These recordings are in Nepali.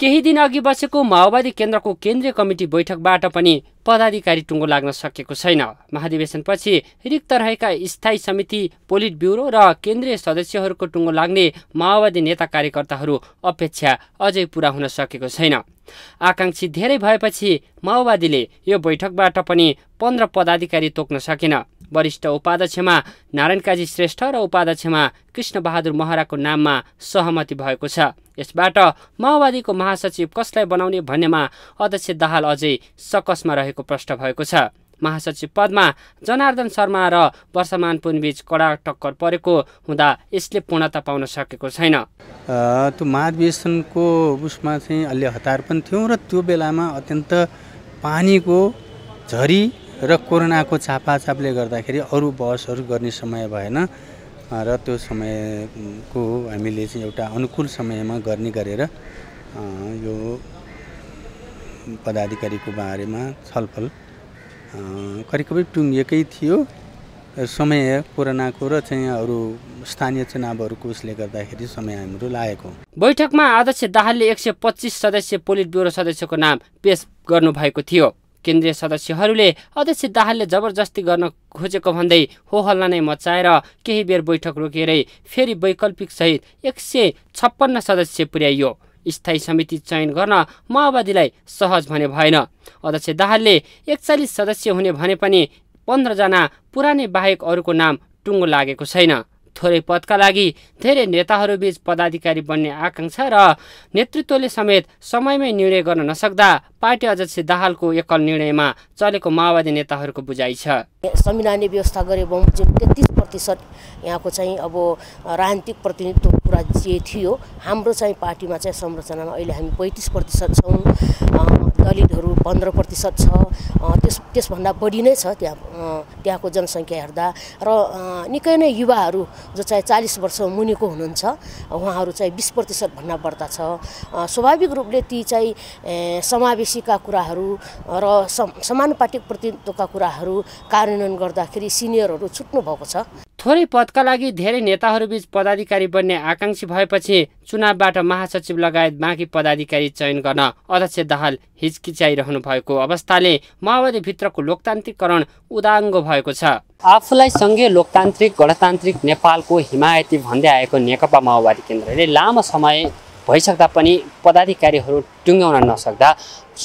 केही दिन अघि बसेको माओवादी केन्द्रको केन्द्रीय कमिटी बैठकबाट पनि पदाधिकारी टुङ्गो लाग्न सकेको छैन महाधिवेशनपछि रिक्त रहेका स्थायी समिति पोलिट ब्युरो र केन्द्रीय सदस्यहरूको टुङ्गो लाग्ने माओवादी नेता कार्यकर्ताहरू अपेक्षा अझै पुरा हुन सकेको छैन आकाङ्क्षी धेरै भएपछि माओवादीले यो बैठकबाट पनि पन्ध्र पदाधिकारी तोक्न सकेन वरिष्ठ उपाध्यक्षमा नारायण काजी श्रेष्ठ र उपाध्यक्षमा कृष्णबहादुर महराको नाममा सहमति भएको छ यसबाट माओवादीको महासचिव कसलाई बनाउने भन्नेमा अध्यक्ष दाहाल अझै सकसमा रहेको रहेको प्रष्ट भएको छ महासचिव पदमा जनार्दन शर्मा र वर्षमान पुनबीच कडा टक्कर परेको हुँदा यसले पूर्णता पाउन सकेको छैन त्यो महाधिवेशनको उसमा चाहिँ अलि हतार पनि थियौँ र त्यो बेलामा अत्यन्त पानीको झरी र कोरोनाको चापाचापले गर्दाखेरि अरू बहसहरू गर्ने समय भएन र त्यो समयको हामीले चाहिँ एउटा अनुकूल समयमा गर्ने गरेर यो पदाधिकारीको बारेमा छलफल करिब टुङ्गिएकै थियो समय कोरोनाको र चाहिँ अरू स्थानीय चुनावहरूको उसले गर्दाखेरि समय हाम्रो लागेको बैठकमा अध्यक्ष दाहालले एक सय पच्चिस सदस्य पोलिट ब्युरो सदस्यको नाम पेस गर्नुभएको थियो केन्द्रीय सदस्यहरूले अध्यक्ष दाहालले जबरजस्ती गर्न खोजेको भन्दै हो हल्ला नै मचाएर केही बेर बैठक रोकेरै फेरि वैकल्पिक सहित एक सय छप्पन्न सदस्य पुर्याइयो स्थायी समिति चयन गर्न माओवादीलाई सहज भने भएन अध्यक्ष दाहालले एकचालिस सदस्य हुने भने पनि पन्ध्रजना पुरानै बाहेक अरूको नाम टुङ्गो लागेको छैन थोरै पदका लागि धेरै नेताहरूबीच पदाधिकारी बन्ने आकाङ्क्षा र नेतृत्वले समेत समयमै निर्णय गर्न नसक्दा पार्टी अध्यक्ष दाहालको एकल निर्णयमा चलेको माओवादी नेताहरूको बुझाइ छ संविधानले व्यवस्था गरे बमोजिम तेत्तिस प्रतिशत यहाँको चाहिँ अब राजनीतिक प्रतिनिधित्व जे थियो हाम्रो चाहिँ पार्टीमा चाहिँ संरचनामा अहिले हामी पैँतिस प्रतिशत छौँ दलितहरू पन्ध्र प्रतिशत छ त्यस त्यसभन्दा बढी नै छ त्यहाँ त्यहाँको जनसङ्ख्या हेर्दा र निकै नै युवाहरू जो चाहिँ चालिस वर्ष मुनिको हुनुहुन्छ उहाँहरू चाहिँ बिस प्रतिशतभन्दा बढ्दा छ स्वाभाविक रूपले ती चाहिँ समावेशीका कुराहरू र समानुपातिक प्रतिनिधित्वका कुराहरू कार्यान्वयन गर्दाखेरि सिनियरहरू छुट्नु भएको छ थोरै पदका लागि धेरै नेताहरूबीच पदाधिकारी बन्ने आकाङ्क्षी भएपछि चुनावबाट महासचिव लगायत बाँकी पदाधिकारी चयन गर्न अध्यक्ष दाहाल हिचकिचाइरहनु भएको अवस्थाले माओवादीभित्रको लोकतान्त्रिकरण उदाङ्गो भएको छ आफूलाई सङ्घीय लोकतान्त्रिक गणतान्त्रिक नेपालको हिमायती भन्दै आएको नेकपा माओवादी केन्द्रले लामो समय भइसक्दा पनि पदाधिकारीहरू टुङ्ग्याउन नसक्दा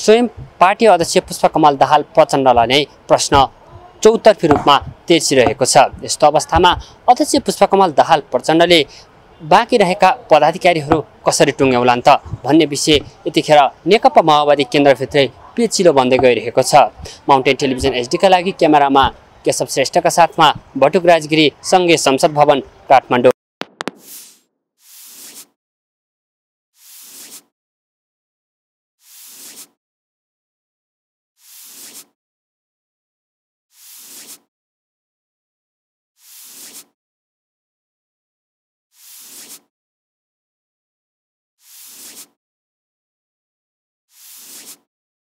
स्वयं पार्टी अध्यक्ष पुष्पकमल दाहाल प्रचण्डलाई नै प्रश्न चौतर्फी रूपमा तेर्सिरहेको छ यस्तो अवस्थामा अध्यक्ष पुष्पकमल दाहाल प्रचण्डले बाँकी रहेका पदाधिकारीहरू कसरी टुङ्ग्याउलान् त भन्ने विषय यतिखेर नेकपा माओवादी केन्द्रभित्रै पेचिलो बन्दै गइरहेको छ माउन्टेन टेलिभिजन एचडीका लागि क्यामेरामा केशव श्रेष्ठका साथमा भटुक राजगिरी सँगै संसद भवन काठमाडौँ